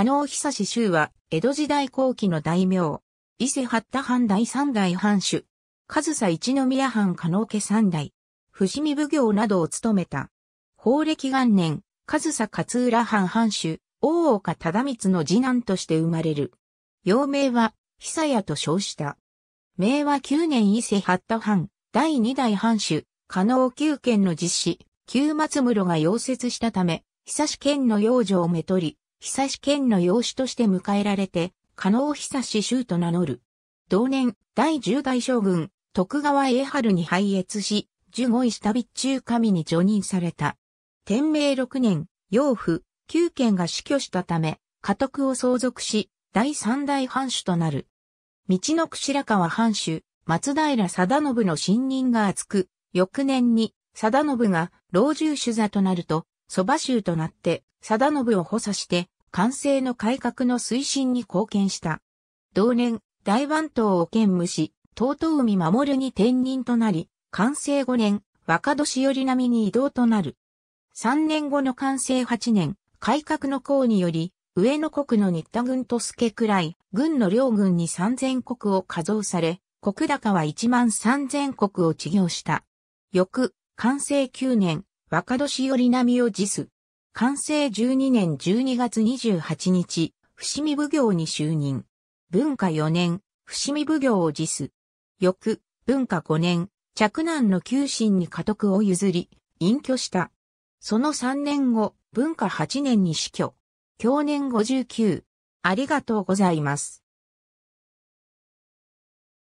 加納久志州は、江戸時代後期の大名。伊勢八田藩第三代藩主。上総一宮藩加納家三代。伏見奉行などを務めた。法暦元年、上総勝浦藩藩主、大岡忠光の次男として生まれる。幼名は、久屋と称した。明和9年伊勢八田藩、第二代藩主、加納九県の実施、旧松室が溶接したため、久志県の養女をめとり、久志県の養子として迎えられて、加納久志州と名乗る。同年、第十代将軍、徳川栄春に拝謁し、十五位下備中神に除任された。天明六年、養父、旧県が死去したため、家督を相続し、第三代藩主となる。道の白川藩主、松平貞信の信任が厚く、翌年に、貞信が老中主座となると、蕎麦州となって、貞信を補佐して、完成の改革の推進に貢献した。同年、大番頭を兼務し、東海守に転任となり、完成5年、若年寄並みに移動となる。3年後の完成8年、改革の功により、上野国の新田軍と助くらい、軍の両軍に3000国を加増され、国高は1万3000国を治業した。翌、完成9年、若年寄並みを辞す。完成12年12月28日、伏見奉行に就任。文化4年、伏見奉行を辞す。翌、文化5年、嫡男の九信に家督を譲り、隠居した。その3年後、文化8年に死去。去年59。ありがとうございます。